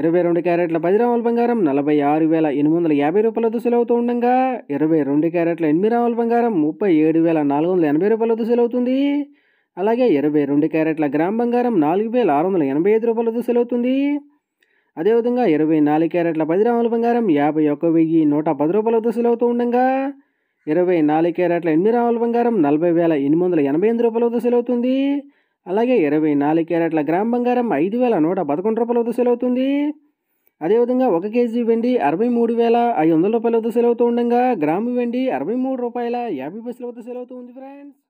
ఇరవై రెండు క్యారెట్ల పది రాముల బంగారం నలభై ఆరు వేల ఎనిమిది వందల యాభై రూపాయలతో సెలవుతూ ఉండగా ఇరవై రెండు క్యారెట్ల ఎనిమిది రాముల బంగారం ముప్పై ఏడు వేల నాలుగు వందల ఎనభై రూపాయలతో సెలవుతుంది అలాగే ఇరవై రెండు క్యారెట్ల గ్రామ్ బంగారం నాలుగు వేల ఆరు వందల ఎనభై ఐదు రూపాయలతో సెలవుతుంది అదేవిధంగా ఇరవై నాలుగు క్యారెట్ల పది రాముల బంగారం యాభై ఒక్క వెయ్యి నూట పది రూపాయలతో సెలవుతూ ఉండగా ఇరవై నాలుగు క్యారెట్ల ఎనిమిది రాముల బంగారం నలభై వేల ఎనిమిది వందల ఎనభై ఎనిమిది రూపాయలతో సెలవుతుంది అలాగే ఇరవై నాలుగు క్యారెట్ల గ్రామ్ బంగారం ఐదు వేల నూట పదకొండు రూపాయల వద్ద సెలవుతుంది అదేవిధంగా ఒక కేజీ వెండి అరవై మూడు వేల ఐదు వందల రూపాయల వద్ద సెలవుతూ ఉండగా గ్రాము వెండి అరవై మూడు రూపాయల యాభై పైసల వద్ద సెలవుతూ ఉంది ఫ్రెండ్స్